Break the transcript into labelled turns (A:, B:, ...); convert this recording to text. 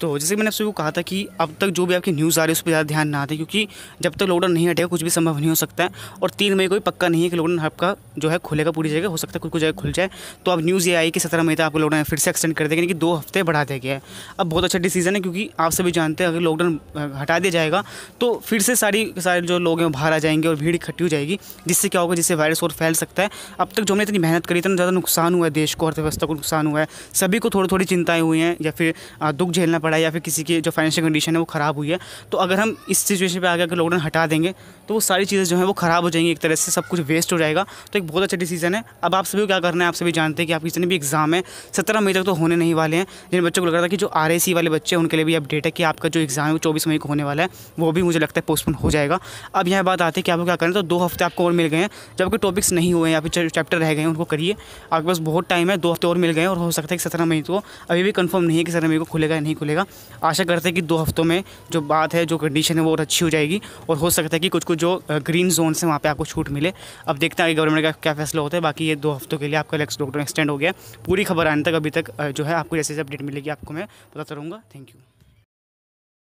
A: तो जैसे मैंने आपसे कहा था कि अब तक जो भी आपकी न्यूज़ आ रही है उस पर ज़्यादा ध्यान ना दें क्योंकि जब तक लॉकडाउन नहीं हटेगा कुछ भी संभव नहीं हो सकता है और तीन मई को भी पक्का नहीं है कि लॉकडाउन आपका जो है खुलेगा पूरी जगह हो सकता है कुछ कुछ जगह खुल जाए तो अब न्यूज़ ये आई कि सत्रह मई तक आपको लॉकडाउन फिर से एक्सटेंड कर देगा यानी कि दो हफ्ते बढ़ा दिया गया है अब बहुत अच्छा डिसीजन है क्योंकि आप सभी जानते हैं अगर लॉकडाउन हटा दिया जाएगा तो फिर से सारी सारे जो लोग हैं बाहर आ जाएंगे और भीड़ इकट्ठी हो जाएगी जिससे क्या होगा जिससे वायरस और फैल सकता है अब तक जो हमने इतनी मेहनत करी इतना ज़्यादा नुकसान हुआ है देश को अर्थव्यवस्था को नुकसान हुआ है सभी को थोड़ी थोड़ी चिंताएँ हुई हैं या फिर दुख झेलना पड़ा है या फिर किसी की जो फाइनेंशियल कंडीशन है वो ख़राब हुई है तो अगर हम इस सिचुएशन पर आगे अगर लॉकडाउन हटा देंगे तो वो सारी चीज़ें जो है वो ख़राब हो जाएंगी एक तरह से सब कुछ वेस्ट हो जाएगा तो एक बहुत अच्छा डिसीजन है अब आप सभी को क्या करना है आप सभी जानते हैं कि आपके जितने भी एग्ज़ाम है सत्रह मई तक तो होने नहीं वाले हैं जिन बच्चों को लग रहा था कि जो आर e वाले बच्चे हैं उनके लिए भी अपडेट है कि आपका जो एग्ज़ाम है वो चौबीस मई को होने वाला है वो भी मुझे लगता है पोस्टपोन हो जाएगा अब यहाँ बात आती है कि आपको क्या करना है तो दो हफ्ते आपको और मिल गए हैं जब आपके टॉपिक्स नहीं हुए हैं या फिर चैप्टर रह गए हैं उनको करिए आपके पास बहुत टाइम है दो हफ्ते और मिल गए और हो सकता है कि सत्रह मई को अभी भी कन्फर्म नहीं है कि सत्रह मई को खुलेगा या नहीं खुलेगा जाएगा आशा करते हैं कि दो हफ्तों में जो बात है जो कंडीशन है वो और अच्छी हो जाएगी और हो सकता है कि कुछ कुछ जो ग्रीन जोन से वहाँ पर आपको छूट मिले अब देखते हैं गवर्नमेंट का क्या फैसला होता है बाकी ये दो हफ्तों के लिए आपका लेक्स लॉकडाउन एक्सटेंड हो गया पूरी खबर आने तक अभी तक जो है आपको जैसे जैसे अपडेट मिलेगी आपको मैं बताता रहूँगा थैंक यू